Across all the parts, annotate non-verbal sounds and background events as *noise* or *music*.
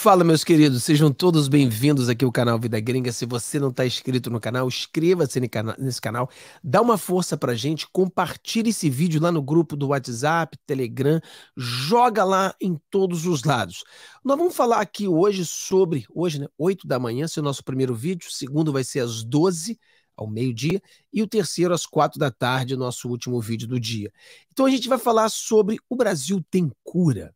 Fala, meus queridos, sejam todos bem-vindos aqui ao canal Vida Gringa. Se você não está inscrito no canal, inscreva-se nesse canal, dá uma força pra gente, compartilhe esse vídeo lá no grupo do WhatsApp, Telegram, joga lá em todos os lados. Nós vamos falar aqui hoje sobre, hoje, né, 8 da manhã, esse é o nosso primeiro vídeo, o segundo vai ser às 12 ao meio-dia, e o terceiro às quatro da tarde, nosso último vídeo do dia. Então a gente vai falar sobre o Brasil tem cura.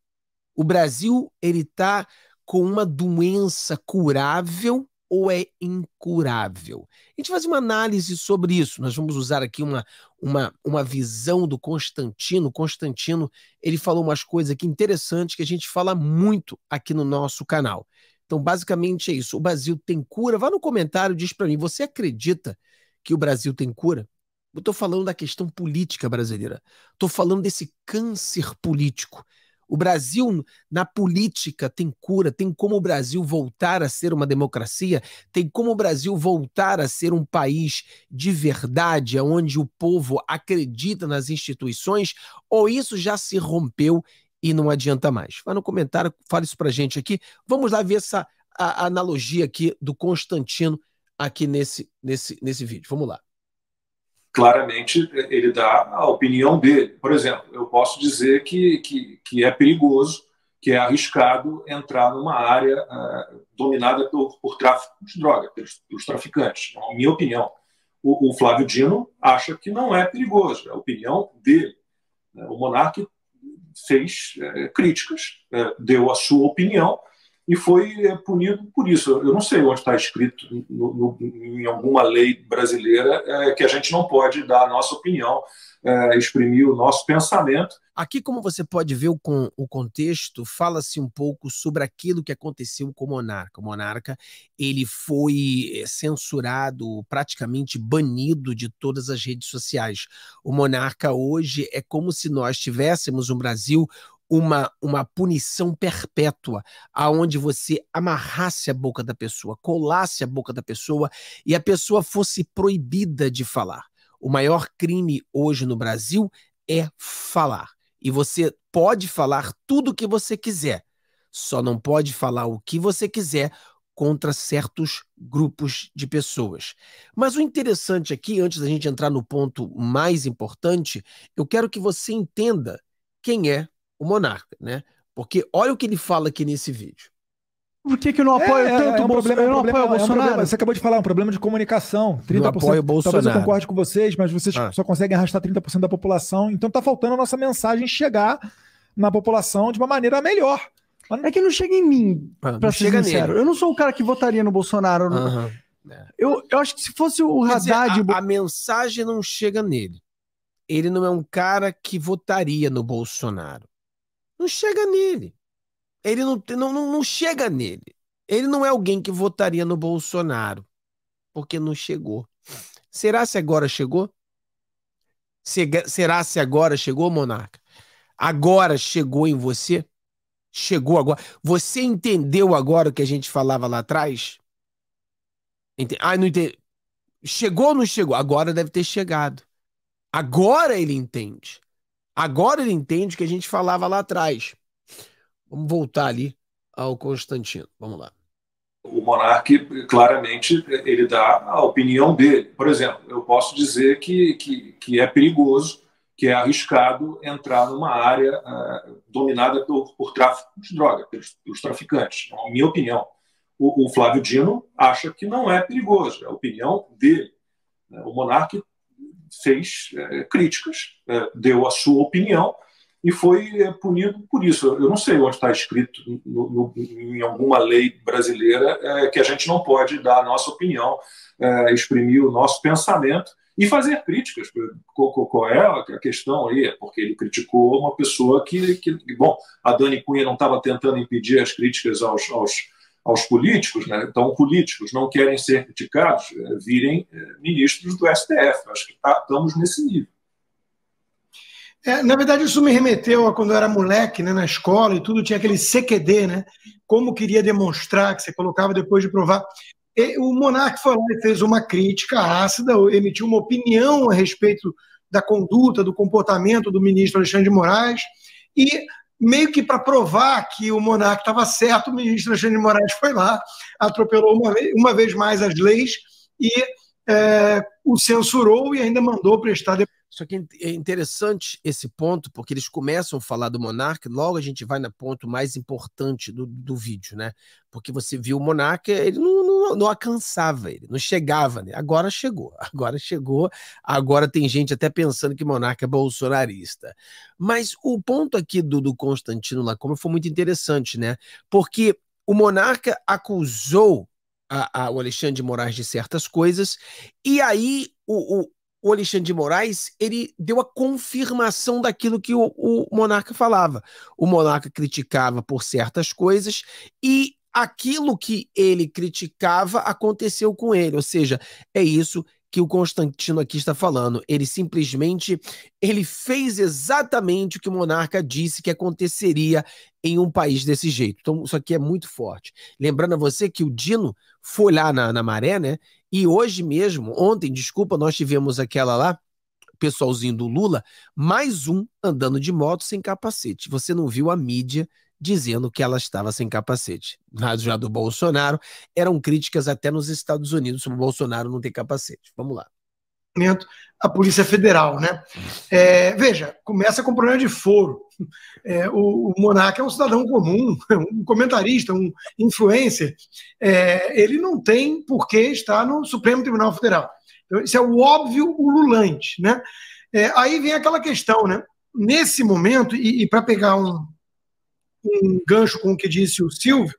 O Brasil, ele está com uma doença curável ou é incurável? A gente faz uma análise sobre isso. Nós vamos usar aqui uma, uma, uma visão do Constantino. Constantino ele falou umas coisas aqui interessantes que a gente fala muito aqui no nosso canal. Então, basicamente é isso. O Brasil tem cura? Vá no comentário e diz para mim, você acredita que o Brasil tem cura? Eu estou falando da questão política brasileira. Estou falando desse câncer político o Brasil, na política, tem cura, tem como o Brasil voltar a ser uma democracia, tem como o Brasil voltar a ser um país de verdade, onde o povo acredita nas instituições, ou isso já se rompeu e não adianta mais? Vai no comentário, fala isso pra gente aqui. Vamos lá ver essa a, a analogia aqui do Constantino aqui nesse, nesse, nesse vídeo. Vamos lá claramente ele dá a opinião dele. Por exemplo, eu posso dizer que, que, que é perigoso, que é arriscado entrar numa área ah, dominada por, por, tráfico de droga, pelos, pelos traficantes, na minha opinião. O, o, Flávio Dino acha que não é perigoso, é a opinião dele. O monarca fez é, críticas, é, deu a sua opinião, e foi é, punido por isso. Eu não sei onde está escrito no, no, em alguma lei brasileira é, que a gente não pode dar a nossa opinião, é, exprimir o nosso pensamento. Aqui, como você pode ver com o contexto, fala-se um pouco sobre aquilo que aconteceu com o monarca. O monarca ele foi é, censurado, praticamente banido de todas as redes sociais. O monarca hoje é como se nós tivéssemos um Brasil uma, uma punição perpétua, aonde você amarrasse a boca da pessoa, colasse a boca da pessoa e a pessoa fosse proibida de falar. O maior crime hoje no Brasil é falar. E você pode falar tudo o que você quiser, só não pode falar o que você quiser contra certos grupos de pessoas. Mas o interessante aqui, antes da gente entrar no ponto mais importante, eu quero que você entenda quem é o monarca, né? Porque olha o que ele fala aqui nesse vídeo. Por que, que eu não é, apoio é, tanto é um o Bolsonaro? É eu não apoio o Bolsonaro. É um problema, você acabou de falar, um problema de comunicação. 30%, não apoio o Bolsonaro. Talvez eu concorde com vocês, mas vocês ah. só conseguem arrastar 30% da população. Então tá faltando a nossa mensagem chegar na população de uma maneira melhor. É que não chega em mim, ah, pra ser sincero. Nele. Eu não sou o cara que votaria no Bolsonaro. Uhum. Eu, eu acho que se fosse o Haddad... Dizer, a, a mensagem não chega nele. Ele não é um cara que votaria no Bolsonaro não chega nele. Ele não, não, não chega nele. Ele não é alguém que votaria no Bolsonaro, porque não chegou. Será se agora chegou? Será se agora chegou, monarca? Agora chegou em você? Chegou agora. Você entendeu agora o que a gente falava lá atrás? Ente... não entendi. Chegou ou não chegou? Agora deve ter chegado. Agora ele entende. Agora ele entende que a gente falava lá atrás. Vamos voltar ali ao Constantino. Vamos lá. O monarca claramente, ele dá a opinião dele. Por exemplo, eu posso dizer que, que, que é perigoso, que é arriscado entrar numa área uh, dominada por, por tráfico de droga, pelos, pelos traficantes, na minha opinião. O, o, Flávio Dino acha que não é perigoso, é a opinião dele. O monarca fez é, eh, críticas, é, deu a sua opinião e foi eh, punido por isso. Eu não sei onde está escrito no, no, em alguma lei brasileira que a gente não pode dar a nossa opinião, exprimir o nosso pensamento e fazer críticas. Qual é a questão aí? É porque ele criticou uma pessoa que, que bom, a Dani Cunha não estava tentando impedir as críticas aos, aos aos políticos, né? então políticos não querem ser criticados, eh, virem eh, ministros do STF. Acho que tá, estamos nesse nível. É, na verdade, isso me remeteu a quando eu era moleque, né, na escola e tudo, tinha aquele CQD, né? Como queria demonstrar, que você colocava depois de provar. E o Monarque foi lá e fez uma crítica ácida, emitiu uma opinião a respeito da conduta, do comportamento do ministro Alexandre de Moraes, e meio que para provar que o monarca estava certo, o ministro Alexandre de Moraes foi lá, atropelou uma vez, uma vez mais as leis e é, o censurou e ainda mandou prestar depois só que é, é interessante esse ponto, porque eles começam a falar do Monarca, logo a gente vai no ponto mais importante do, do vídeo, né? Porque você viu o Monarca, ele não, não, não alcançava, ele não chegava, né? Agora chegou, *laughs* agora chegou, agora tem gente até pensando que Monarca é bolsonarista. Mas o ponto aqui do, do Constantino Lacombe foi muito interessante, né? Porque o Monarca acusou a, a, o Alexandre de Moraes de certas coisas, e aí o, o o Alexandre de Moraes ele deu a confirmação daquilo que o, o monarca falava. O monarca criticava por certas coisas e aquilo que ele criticava aconteceu com ele. Ou seja, é isso que o Constantino aqui está falando. Ele simplesmente ele fez exatamente o que o monarca disse que aconteceria em um país desse jeito. Então, isso aqui é muito forte. Lembrando a você que o Dino foi lá na, na maré, né? E hoje mesmo, ontem, desculpa, nós tivemos aquela lá, pessoalzinho do Lula, mais um andando de moto sem capacete. Você não viu a mídia dizendo que ela estava sem capacete. Já do Bolsonaro, eram críticas até nos Estados Unidos sobre o Bolsonaro não ter capacete. Vamos lá a Polícia Federal, né? É, veja, começa com problema de foro. É, o, o Monarca é um cidadão comum, *laughs* um comentarista, um influencer. É, ele não tem por que estar no Supremo Tribunal Federal. Então, isso é o óbvio ululante, né? É, aí vem aquela questão, né? Nesse momento, e, e para pegar um, um gancho com o que disse o Silvio,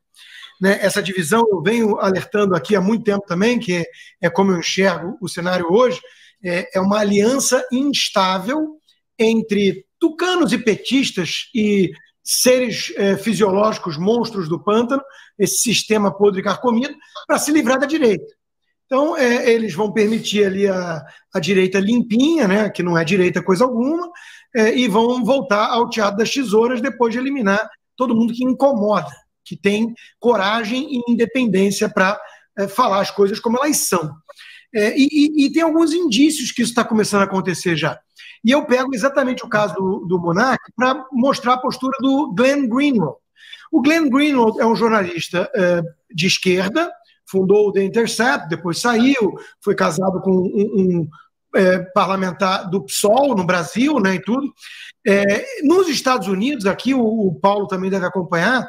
né? Essa divisão eu venho alertando aqui há muito tempo também, que é, é como eu enxergo o cenário hoje, é, é uma aliança instável entre tucanos e petistas e seres é, fisiológicos, monstros do pântano, esse sistema podre e carcomido, para se livrar da direita. Então, é, eles vão permitir ali a, a direita limpinha, né, que não é direita coisa alguma, é, e vão voltar ao teatro das tesouras depois de eliminar todo mundo que incomoda que tem coragem e independência para é, eh, falar as coisas como elas são. É, e, e, tem alguns indícios que isso está começando a acontecer já. E eu pego exatamente o caso do, do Monark para mostrar a postura do Glenn Greenwald. O Glenn Greenwald é um jornalista é, de esquerda, fundou o The Intercept, depois saiu, foi casado com um, um é, parlamentar do PSOL no Brasil né, e tudo. É, nos Estados Unidos, aqui o, o, Paulo também deve acompanhar,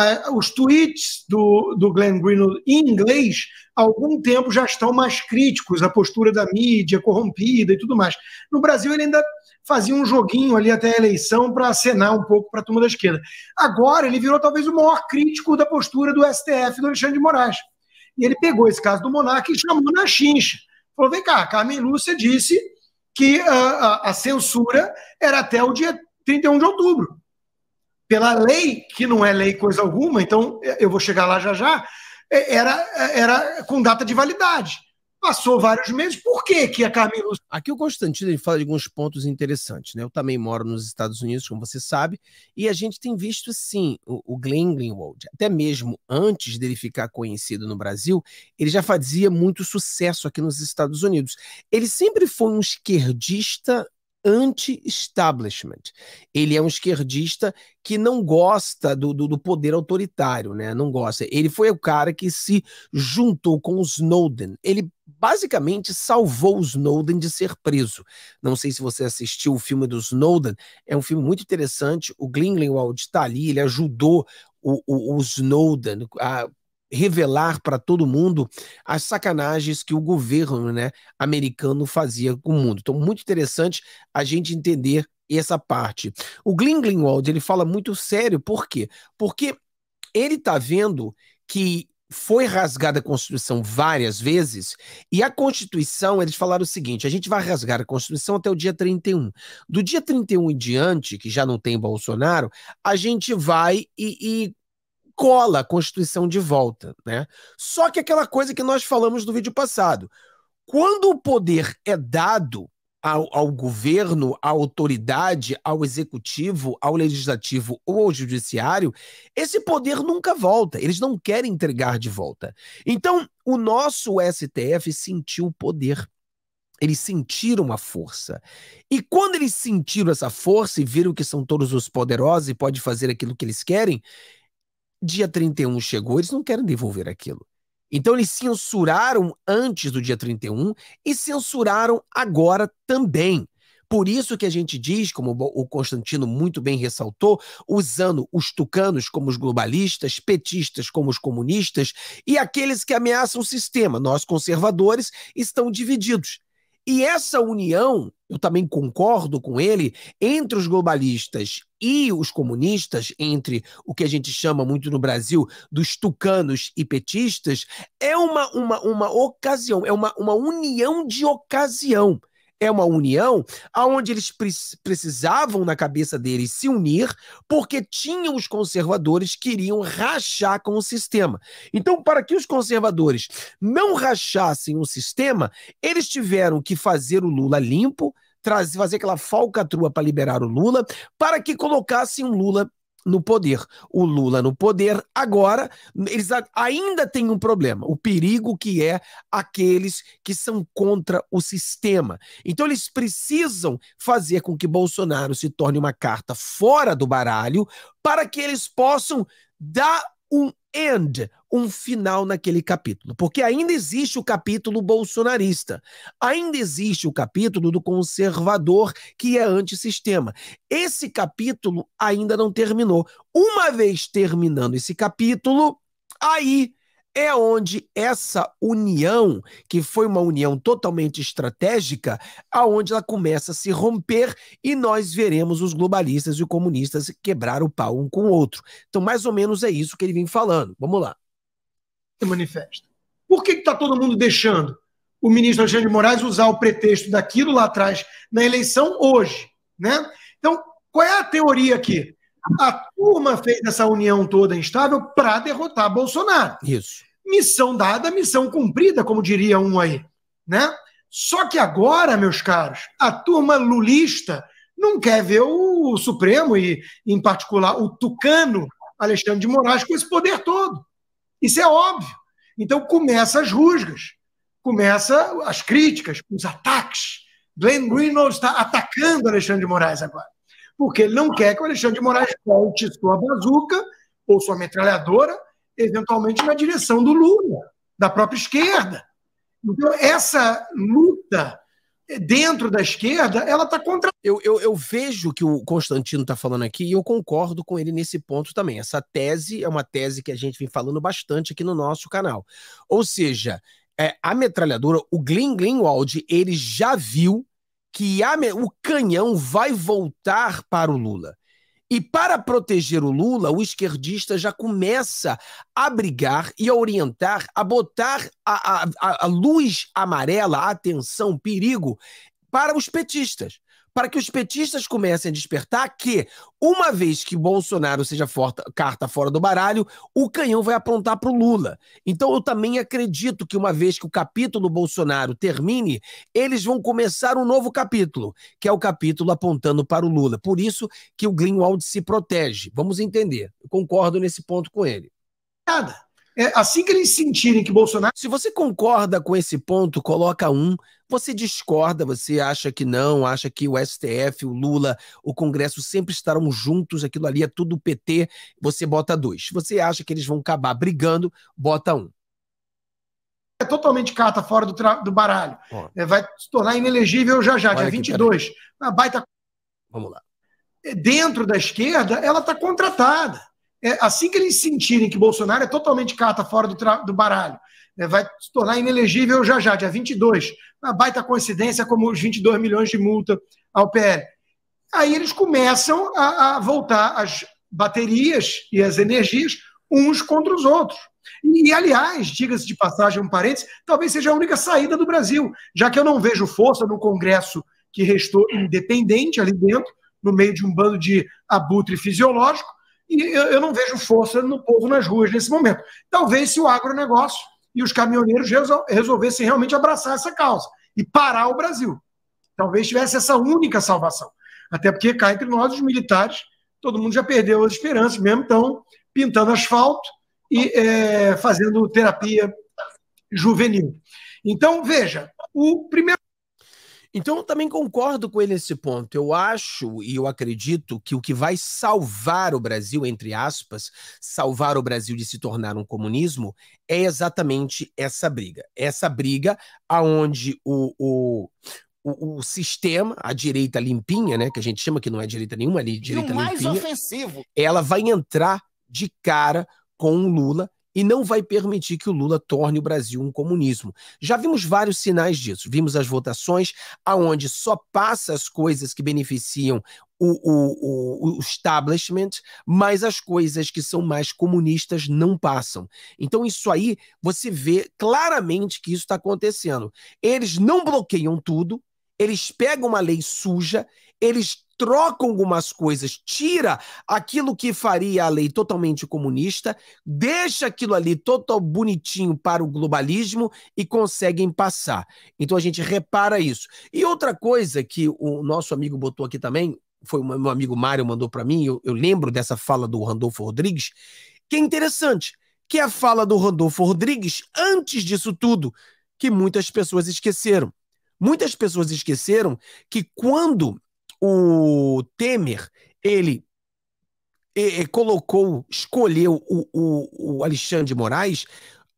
Uh, os tweets do, do Glenn Greenwald em inglês, há algum tempo já estão mais críticos, a postura da mídia corrompida e tudo mais. No Brasil, ele ainda fazia um joguinho ali até a eleição para acenar um pouco para a turma da esquerda. Agora, ele virou talvez o maior crítico da postura do STF do Alexandre de Moraes. E ele pegou esse caso do Monarca e chamou na chincha. Falou: vem cá, Carmen Lúcia disse que a, ah, a, ah, a censura era até o dia 31 de outubro pela lei, que não é lei coisa alguma, então eh, eu vou chegar lá já já, eh, era, eh, era com data de validade. Passou vários meses, por que que a Carmen Aqui o Constantino fala de alguns pontos interessantes, né? Eu também moro nos Estados Unidos, como você sabe, e a gente tem visto, sim, o, o Glenn Greenwald, até mesmo antes dele ficar conhecido no Brasil, ele já fazia muito sucesso aqui nos Estados Unidos. Ele sempre foi um esquerdista anti-establishment. Ele é um esquerdista que não gosta do, do, do, poder autoritário, né? Não gosta. Ele foi o cara que se juntou com o Snowden. Ele basicamente salvou o Snowden de ser preso. Não sei se você assistiu o filme do Snowden. É um filme muito interessante. O Glenn Greenwald está ali. Ele ajudou o, o, o Snowden a revelar para todo mundo as sacanagens que o governo né, americano fazia com o mundo. Então, muito interessante a gente entender essa parte. O Glenn Greenwald, ele fala muito sério, por quê? Porque ele está vendo que foi rasgada a Constituição várias vezes, e a Constituição, eles falaram o seguinte: a gente vai rasgar a Constituição até o dia 31. Do dia 31 em diante, que já não tem Bolsonaro, a gente vai e, e cola a Constituição de volta, né? Só que aquela coisa que nós falamos no vídeo passado. Quando o poder é dado ao, ao, governo, à autoridade, ao executivo, ao legislativo ou ao judiciário, esse poder nunca volta. Eles não querem entregar de volta. Então, o nosso STF sentiu o poder. Eles sentiram a força. E quando eles sentiram essa força e viram que são todos os poderosos e pode fazer aquilo que eles querem, dia 31 chegou, eles não querem devolver aquilo. Então eles censuraram antes do dia 31 e censuraram agora também. Por isso que a gente diz, como o Constantino muito bem ressaltou, usando os tucanos como os globalistas, petistas como os comunistas e aqueles que ameaçam o sistema, nós conservadores, estão divididos. E essa união, eu também concordo com ele, entre os globalistas e os comunistas, entre o que a gente chama muito no Brasil dos tucanos e petistas, é uma, uma, uma ocasião, é uma, uma união de ocasião é uma união aonde eles precisavam na cabeça deles se unir porque tinham os conservadores que iriam rachar com o sistema. Então, para que os conservadores não rachassem o sistema, eles tiveram que fazer o Lula limpo, trazer, fazer aquela falcatrua para liberar o Lula, para que colocassem o Lula no poder. O Lula no poder, agora, eles ainda têm um problema: o perigo que é aqueles que são contra o sistema. Então, eles precisam fazer com que Bolsonaro se torne uma carta fora do baralho para que eles possam dar um End, um final naquele capítulo, porque ainda existe o capítulo bolsonarista, ainda existe o capítulo do conservador que é antissistema. Esse capítulo ainda não terminou. Uma vez terminando esse capítulo, aí é onde essa união, que foi uma união totalmente estratégica, aonde ela começa a se romper e nós veremos os globalistas e os comunistas quebrar o pau um com o outro. Então, mais ou menos é isso que ele vem falando. Vamos lá. Se manifesta. Por que está todo mundo deixando o ministro Alexandre de Moraes usar o pretexto daquilo lá atrás na eleição hoje? Né? Então, qual é a teoria aqui? A turma fez essa união toda instável para derrotar Bolsonaro. Isso. Missão dada, missão cumprida, como diria um aí, né? Só que agora, meus caros, a turma lulista não quer ver o Supremo e, em particular, o tucano Alexandre de Moraes com esse poder todo. Isso é óbvio. Então começa as rusgas, começa as críticas, os ataques. Glenn Greenwald está atacando Alexandre de Moraes agora porque ele não quer que o Alexandre de Moraes volte sua bazuca ou sua metralhadora, eventualmente na direção do Lula, da própria esquerda. Então, essa luta dentro da esquerda, ela está contra. Eu, eu, eu, vejo que o Constantino está falando aqui e eu concordo com ele nesse ponto também. Essa tese é uma tese que a gente vem falando bastante aqui no nosso canal. Ou seja, é, a metralhadora, o Glenn Greenwald, ele já viu que a, o canhão vai voltar para o Lula. E para proteger o Lula, o esquerdista já começa a brigar e a orientar, a botar a, a, a luz amarela, a atenção, perigo para os petistas para que os petistas comecem a despertar que, uma vez que Bolsonaro seja carta fora do baralho, o canhão vai apontar para o Lula. Então eu também acredito que, uma vez que o capítulo Bolsonaro termine, eles vão começar um novo capítulo, que é o capítulo apontando para o Lula. Por isso que o Greenwald se protege. Vamos entender. Eu concordo nesse ponto com ele. Nada. É assim que eles sentirem que Bolsonaro. Se você concorda com esse ponto, coloca um. Você discorda, você acha que não, acha que o STF, o Lula, o Congresso sempre estarão juntos, aquilo ali é tudo PT, você bota dois. Você acha que eles vão acabar brigando, bota um. É totalmente carta fora do, do baralho. Oh. É, vai se tornar inelegível já já, Olha dia aqui, 22. Peraí. baita. Vamos lá. É, dentro da esquerda, ela está contratada. É, assim que eles sentirem que Bolsonaro é totalmente carta fora do, do baralho né, vai se tornar inelegível já já, dia 22. Uma baita coincidência, como os 22 milhões de multa ao PL. Aí eles começam a, a voltar as baterias e as energias uns contra os outros. E, aliás, diga-se de passagem, um parênteses, talvez seja a única saída do Brasil, já que eu não vejo força no Congresso que restou independente ali dentro, no meio de um bando de abutre fisiológico, e eu, não vejo força no povo nas ruas nesse momento. Talvez se o agronegócio e os caminhoneiros resolvessem realmente abraçar essa causa e parar o Brasil. Talvez tivesse essa única salvação. Até porque cá entre nós, os militares, todo mundo já perdeu as esperanças, mesmo estão pintando asfalto e é, fazendo terapia juvenil. Então, veja, o primeiro então eu também concordo com ele nesse ponto. Eu acho e eu acredito que o que vai salvar o Brasil, entre aspas, salvar o Brasil de se tornar um comunismo, é exatamente essa briga. Essa briga aonde o, o, o, o, sistema, a direita limpinha, né, que a gente chama que não é direita nenhuma, ali, direita e o mais limpinha, ofensivo. ela vai entrar de cara com o Lula e não vai permitir que o Lula torne o Brasil um comunismo. Já vimos vários sinais disso. Vimos as votações aonde só passa as coisas que beneficiam o, o, o, o, establishment, mas as coisas que são mais comunistas não passam. Então, isso aí você vê claramente que isso está acontecendo. Eles não bloqueiam tudo, eles pegam uma lei suja, eles trocam algumas coisas, tira aquilo que faria a lei totalmente comunista, deixa aquilo ali total bonitinho para o globalismo e conseguem passar. Então a gente repara isso. E outra coisa que o nosso amigo botou aqui também, foi o meu amigo Mário mandou para mim, eu, eu lembro dessa fala do Randolfo Rodrigues, que é interessante, que é a fala do Randolfo Rodrigues antes disso tudo, que muitas pessoas esqueceram. Muitas pessoas esqueceram que quando o Temer, ele e, e colocou, escolheu o, o, o, Alexandre de Moraes,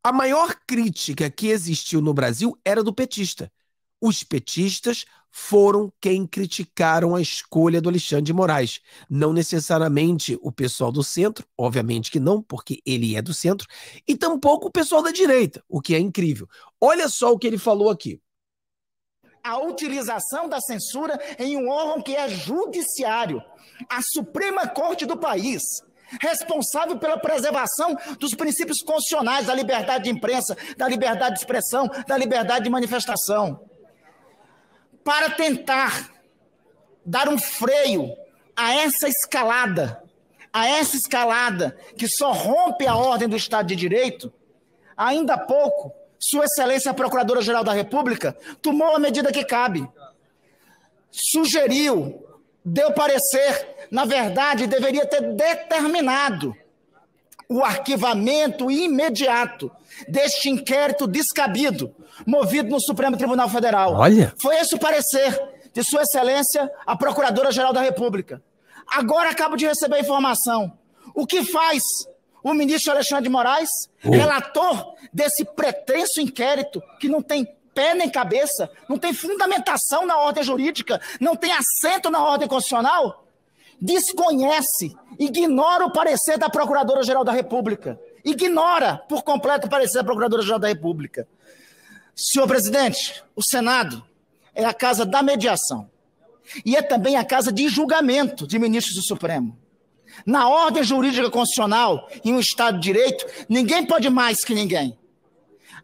a maior crítica que existiu no Brasil era do petista. Os petistas foram quem criticaram a escolha do Alexandre de Moraes. Não necessariamente o pessoal do centro, obviamente que não, porque ele é do centro, e tampouco o pessoal da direita, o que é incrível. Olha só o que ele falou aqui a utilização da censura em um órgão que é judiciário, a Suprema Corte do país, responsável pela preservação dos princípios constitucionais da liberdade de imprensa, da liberdade de expressão, da liberdade de manifestação, para tentar dar um freio a essa escalada, a essa escalada que só rompe a ordem do Estado de Direito, ainda há pouco sua Excelência a Procuradora-Geral da República tomou a medida que cabe. Sugeriu, deu parecer, na verdade, deveria ter determinado o arquivamento imediato deste inquérito descabido, movido no Supremo Tribunal Federal. Olha. Foi esse o parecer de Sua Excelência a Procuradora-Geral da República. Agora acabo de receber a informação. O que faz o ministro Alexandre de Moraes, oh. relator desse pretenso inquérito que não tem pé nem cabeça, não tem fundamentação na ordem jurídica, não tem assento na ordem constitucional, desconhece, ignora o parecer da Procuradora-Geral da República. Ignora por completo o parecer da Procuradora-Geral da República. Senhor presidente, o Senado é a casa da mediação. E é também a casa de julgamento de ministros do Supremo. Na ordem jurídica constitucional, em um Estado de Direito, ninguém pode mais que ninguém.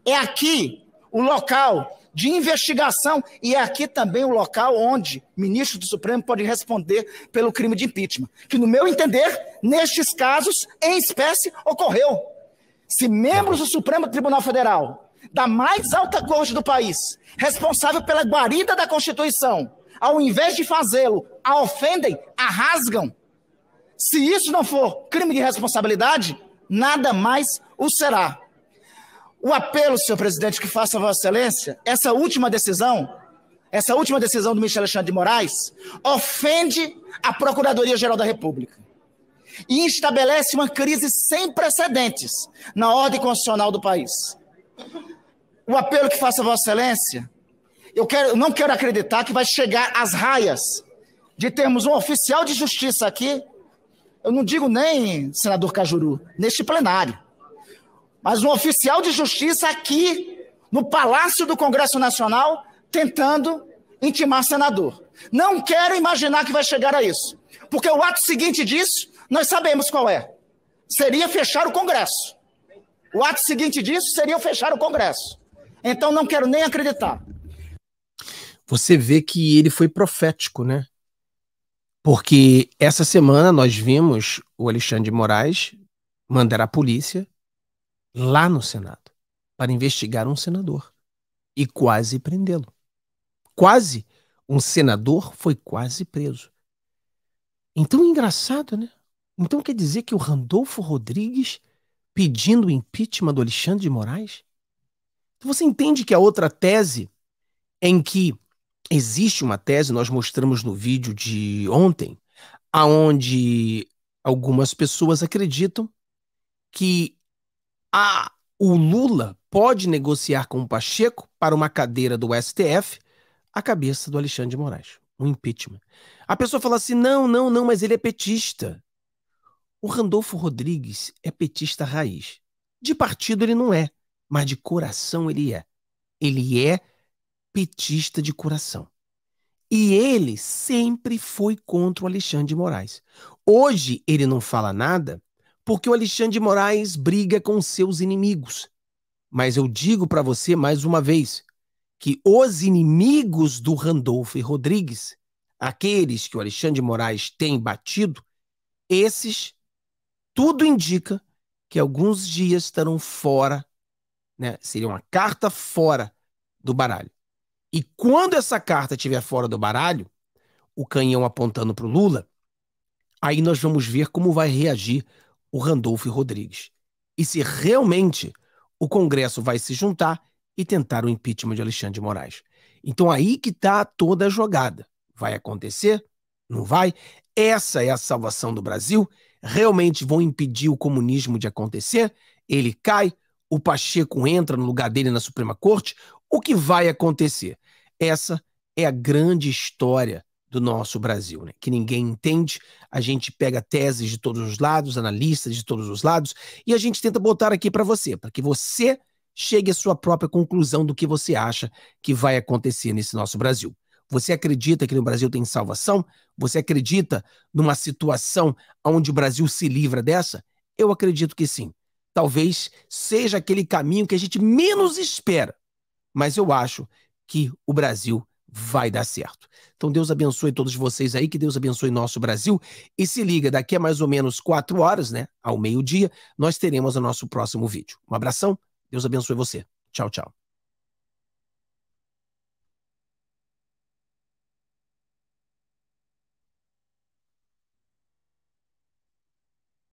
É aqui o local de investigação e é aqui também o local onde ministro do Supremo pode responder pelo crime de impeachment, que no meu entender, nestes casos, em espécie, ocorreu. Se membros do Supremo Tribunal Federal, da mais alta corte do país, responsável pela guarida da Constituição, ao invés de fazê-lo, a ofendem, a rasgam, se isso não for crime de responsabilidade, nada mais o será. O apelo, senhor presidente, que faça a Vossa Excelência, essa última decisão, essa última decisão do Michel Alexandre de Moraes, ofende a Procuradoria-Geral da República e estabelece uma crise sem precedentes na ordem constitucional do país. O apelo que faça a Vossa Excelência, eu, quero, eu não quero acreditar que vai chegar às raias de termos um oficial de justiça aqui eu não digo nem senador Cajuru, neste plenário, mas um oficial de justiça aqui no Palácio do Congresso Nacional tentando intimar senador. Não quero imaginar que vai chegar a isso, porque o ato seguinte disso, nós sabemos qual é. Seria fechar o Congresso. O ato seguinte disso seria fechar o Congresso. Então não quero nem acreditar. Você vê que ele foi profético, né? Porque essa semana nós vimos o Alexandre de Moraes mandar a polícia lá no Senado para investigar um senador e quase prendê-lo. Quase. Um senador foi quase preso. Então, engraçado, né? Então quer dizer que o Randolfo Rodrigues pedindo o impeachment do Alexandre de Moraes? Você entende que a outra tese em que existe uma tese, nós mostramos no vídeo de ontem, aonde algumas pessoas acreditam que a, o Lula pode negociar com o Pacheco para uma cadeira do STF a cabeça do Alexandre de Moraes, um impeachment. A pessoa fala assim: não, não, não, mas ele é petista. O Randolfo Rodrigues é petista raiz. De partido ele não é, mas de coração ele é. Ele é petista de coração. E ele sempre foi contra o Alexandre de Moraes. Hoje ele não fala nada porque o Alexandre de Moraes briga com seus inimigos. Mas eu digo para você mais uma vez que os inimigos do Randolfo e Rodrigues, aqueles que o Alexandre de Moraes tem batido, esses, tudo indica que alguns dias estarão fora, né? seria uma carta fora do baralho. E quando essa carta estiver fora do baralho, o canhão apontando para o Lula, aí nós vamos ver como vai reagir o Randolfo Rodrigues. E se realmente o Congresso vai se juntar e tentar o impeachment de Alexandre de Moraes. Então aí que está toda a jogada. Vai acontecer? Não vai? Essa é a salvação do Brasil? Realmente vão impedir o comunismo de acontecer? Ele cai? O Pacheco entra no lugar dele na Suprema Corte? O que vai acontecer? Essa é a grande história do nosso Brasil, né? que ninguém entende. A gente pega teses de todos os lados, analistas de todos os lados, e a gente tenta botar aqui para você, para que você chegue à sua própria conclusão do que você acha que vai acontecer nesse nosso Brasil. Você acredita que no Brasil tem salvação? Você acredita numa situação onde o Brasil se livra dessa? Eu acredito que sim. Talvez seja aquele caminho que a gente menos espera, mas eu acho que o Brasil vai dar certo. Então Deus abençoe todos vocês aí, que Deus abençoe nosso Brasil. E se liga, daqui a mais ou menos quatro horas, né, ao meio-dia, nós teremos o nosso próximo vídeo. Um abração, Deus abençoe você. Tchau, tchau.